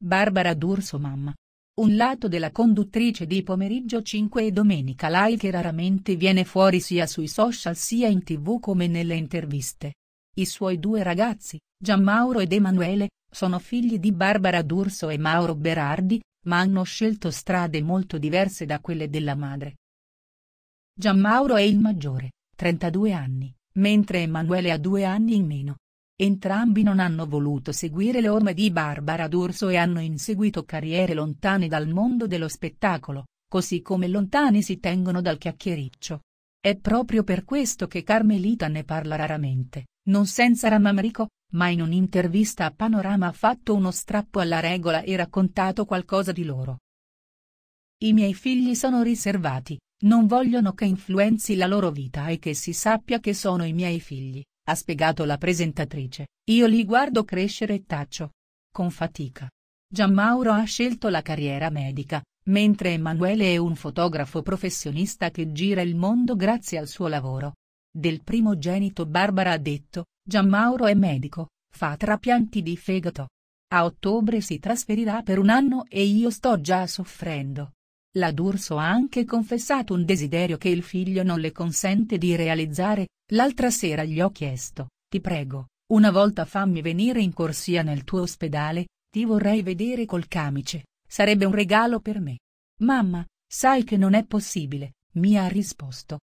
Barbara D'Urso mamma. Un lato della conduttrice di Pomeriggio 5 e Domenica Live che raramente viene fuori sia sui social sia in tv come nelle interviste. I suoi due ragazzi, Gianmauro ed Emanuele, sono figli di Barbara D'Urso e Mauro Berardi, ma hanno scelto strade molto diverse da quelle della madre. Gianmauro è il maggiore, 32 anni, mentre Emanuele ha due anni in meno. Entrambi non hanno voluto seguire le orme di Barbara D'Urso e hanno inseguito carriere lontane dal mondo dello spettacolo, così come lontani si tengono dal chiacchiericcio. È proprio per questo che Carmelita ne parla raramente, non senza rammarico, ma in un'intervista a Panorama ha fatto uno strappo alla regola e raccontato qualcosa di loro. I miei figli sono riservati, non vogliono che influenzi la loro vita e che si sappia che sono i miei figli, ha spiegato la presentatrice, io li guardo crescere e taccio. Con fatica. Gianmauro ha scelto la carriera medica, mentre Emanuele è un fotografo professionista che gira il mondo grazie al suo lavoro. Del primogenito Barbara ha detto, Gianmauro è medico, fa trapianti di fegato. A ottobre si trasferirà per un anno e io sto già soffrendo. La D'Urso ha anche confessato un desiderio che il figlio non le consente di realizzare, l'altra sera gli ho chiesto, ti prego, una volta fammi venire in corsia nel tuo ospedale, ti vorrei vedere col camice, sarebbe un regalo per me. Mamma, sai che non è possibile, mi ha risposto,